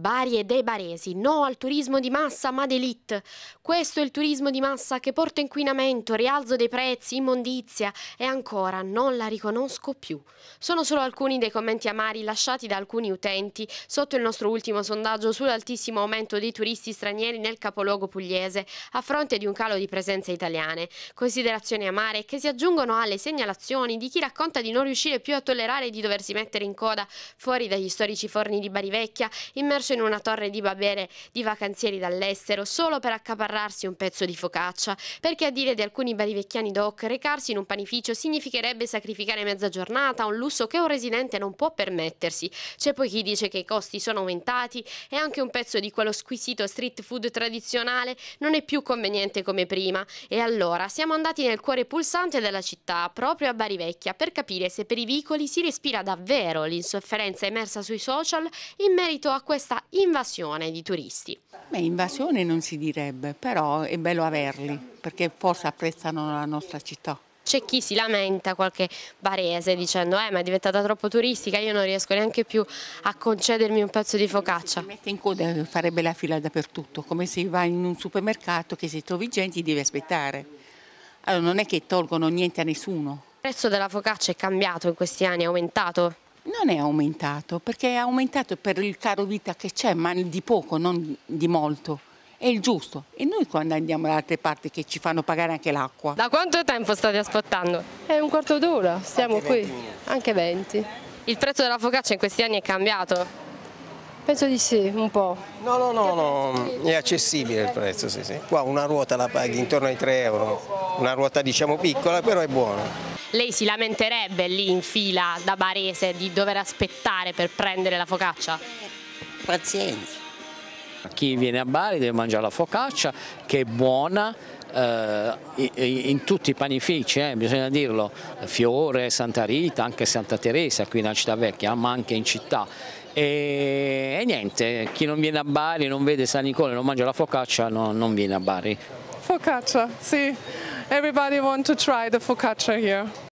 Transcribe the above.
Bari e dei baresi, no al turismo di massa ma d'elite. Questo è il turismo di massa che porta inquinamento, rialzo dei prezzi, immondizia e ancora non la riconosco più. Sono solo alcuni dei commenti amari lasciati da alcuni utenti sotto il nostro ultimo sondaggio sull'altissimo aumento dei turisti stranieri nel capoluogo pugliese a fronte di un calo di presenze italiane. Considerazioni amare che si aggiungono alle segnalazioni di chi racconta di non riuscire più a tollerare di doversi mettere in coda fuori dagli storici forni di Bari Vecchia immerso specie in una torre di Babele di vacanzieri dall'estero solo per accaparrarsi un pezzo di focaccia, perché a dire di alcuni barivecchiani doc recarsi in un panificio significherebbe sacrificare mezza giornata, un lusso che un residente non può permettersi. C'è poi chi dice che i costi sono aumentati e anche un pezzo di quello squisito street food tradizionale non è più conveniente come prima. E allora siamo andati nel cuore pulsante della città, proprio a Barivecchia, per capire se per i vicoli si respira davvero l'insofferenza emersa sui social in merito a questa questa invasione di turisti. Beh, invasione non si direbbe, però è bello averli, perché forse apprezzano la nostra città. C'è chi si lamenta, qualche barese, dicendo eh, ma è diventata troppo turistica, io non riesco neanche più a concedermi un pezzo di focaccia. Si mette in coda farebbe la fila dappertutto, come se va in un supermercato che se trovi gente devi aspettare. Allora non è che tolgono niente a nessuno. Il prezzo della focaccia è cambiato in questi anni, è aumentato? Non è aumentato, perché è aumentato per il caro vita che c'è, ma di poco, non di molto. È il giusto. E noi quando andiamo da altre parti che ci fanno pagare anche l'acqua. Da quanto tempo state aspettando? È un quarto d'ora, siamo anche qui. 20. Anche 20. Il prezzo della focaccia in questi anni è cambiato? Penso di sì, un po'. No, no, no, no, è accessibile il prezzo, sì, sì. Qua una ruota la paghi intorno ai 3 euro, una ruota diciamo piccola però è buona lei si lamenterebbe lì in fila da barese di dover aspettare per prendere la focaccia? Pazienza. Chi viene a Bari deve mangiare la focaccia che è buona, eh, in tutti i panifici, eh, bisogna dirlo, Fiore, Santa Rita, anche Santa Teresa qui nella Città Vecchia, ma anche in città. E, e, niente, chi non viene a Bari, non vede San Nicola, non mangia la focaccia, no, non viene a Bari. focaccia. See, everybody want to try the focaccia here.